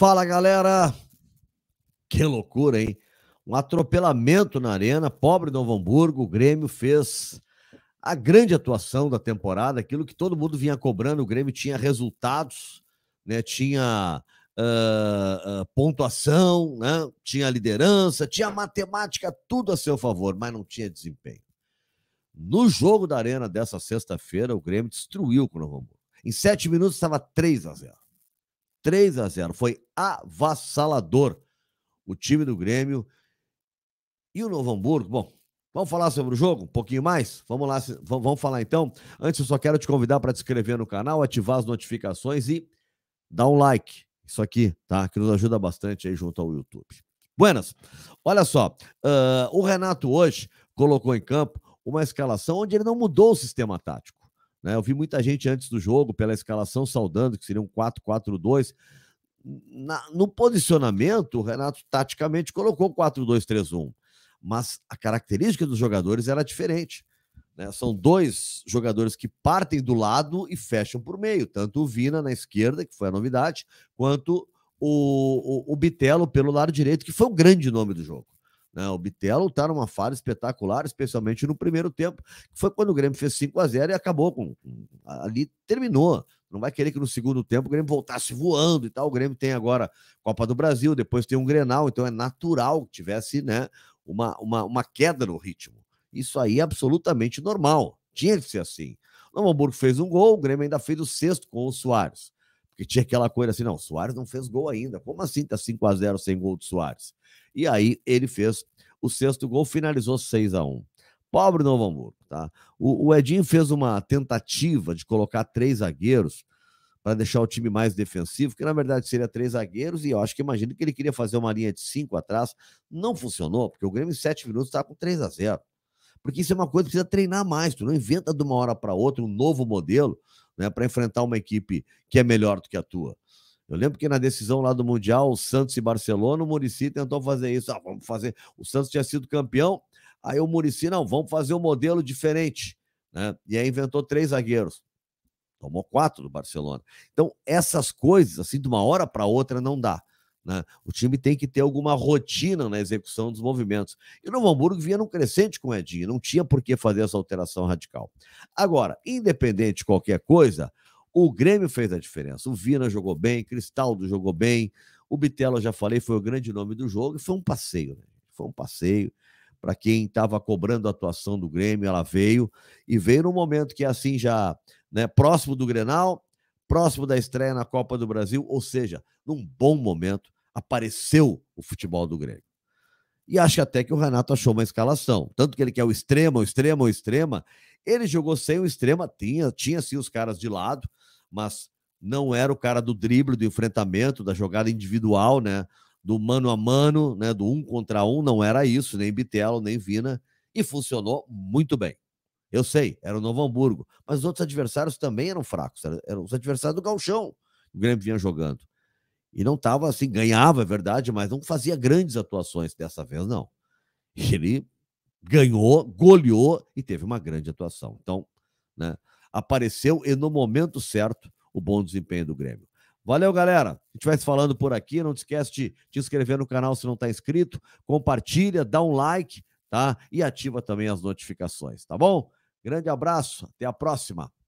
Fala galera! Que loucura, hein? Um atropelamento na arena, pobre Novo Hamburgo, o Grêmio fez a grande atuação da temporada, aquilo que todo mundo vinha cobrando, o Grêmio tinha resultados, né? tinha uh, uh, pontuação, né? tinha liderança, tinha matemática, tudo a seu favor, mas não tinha desempenho. No jogo da arena dessa sexta-feira, o Grêmio destruiu com o Novo Hamburgo. Em sete minutos estava 3 a 0 3 a 0 Foi avassalador. O time do Grêmio e o Novo Hamburgo. Bom, Vamos falar sobre o jogo um pouquinho mais? Vamos lá, vamos falar então. Antes, eu só quero te convidar para te inscrever no canal, ativar as notificações e dar um like. Isso aqui, tá? Que nos ajuda bastante aí junto ao YouTube. Buenas, olha só. Uh, o Renato hoje colocou em campo uma escalação onde ele não mudou o sistema tático. Né? Eu vi muita gente antes do jogo, pela escalação, saudando que seria um 4-4-2. Na, no posicionamento, o Renato taticamente colocou 4-2-3-1, mas a característica dos jogadores era diferente. Né? São dois jogadores que partem do lado e fecham por meio, tanto o Vina na esquerda, que foi a novidade, quanto o, o, o Bitelo pelo lado direito, que foi o grande nome do jogo. Né? O Bitelo está numa fase espetacular, especialmente no primeiro tempo, que foi quando o Grêmio fez 5 a 0 e acabou com. Ali terminou. Não vai querer que no segundo tempo o Grêmio voltasse voando e tal. O Grêmio tem agora Copa do Brasil, depois tem um Grenal, então é natural que tivesse né, uma, uma, uma queda no ritmo. Isso aí é absolutamente normal. Tinha que ser assim. O Hamburgo fez um gol, o Grêmio ainda fez o sexto com o Soares. Porque tinha aquela coisa assim, não, o Soares não fez gol ainda. Como assim tá 5 a 0 sem gol do Soares? E aí ele fez o sexto gol, finalizou 6 a 1 Pobre Novo Hamburgo, tá? O, o Edinho fez uma tentativa de colocar três zagueiros para deixar o time mais defensivo, que na verdade seria três zagueiros, e eu acho que imagino que ele queria fazer uma linha de cinco atrás. Não funcionou, porque o Grêmio em sete minutos estava tá com 3 a 0 Porque isso é uma coisa que precisa treinar mais. Tu não inventa de uma hora para outra um novo modelo né, para enfrentar uma equipe que é melhor do que a tua. Eu lembro que na decisão lá do Mundial, o Santos e Barcelona, o Murici tentou fazer isso. Ah, vamos fazer. O Santos tinha sido campeão, Aí o Murici, não, vamos fazer um modelo diferente. Né? E aí inventou três zagueiros. Tomou quatro do Barcelona. Então, essas coisas, assim, de uma hora para outra, não dá. Né? O time tem que ter alguma rotina na execução dos movimentos. E o Novo Hamburgo vinha num crescente com o Edinho, não tinha por que fazer essa alteração radical. Agora, independente de qualquer coisa, o Grêmio fez a diferença. O Vina jogou bem, Cristaldo jogou bem, o Bitelo, eu já falei, foi o grande nome do jogo e foi um passeio. Né? Foi um passeio para quem estava cobrando a atuação do Grêmio, ela veio e veio num momento que é assim já, né, próximo do Grenal, próximo da estreia na Copa do Brasil, ou seja, num bom momento apareceu o futebol do Grêmio. E acho até que o Renato achou uma escalação, tanto que ele quer o extremo, o extremo, o extrema, ele jogou sem o extrema, tinha, tinha sim os caras de lado, mas não era o cara do drible, do enfrentamento, da jogada individual, né? do mano a mano, né, do um contra um, não era isso, nem Bitelo, nem Vina, e funcionou muito bem. Eu sei, era o Novo Hamburgo, mas os outros adversários também eram fracos, eram os adversários do Galchão, o Grêmio vinha jogando. E não estava assim, ganhava, é verdade, mas não fazia grandes atuações dessa vez, não. Ele ganhou, goleou e teve uma grande atuação. Então, né, apareceu e no momento certo o bom desempenho do Grêmio. Valeu, galera. A gente vai se falando por aqui. Não esquece de te inscrever no canal se não está inscrito. Compartilha, dá um like, tá? E ativa também as notificações, tá bom? Grande abraço, até a próxima.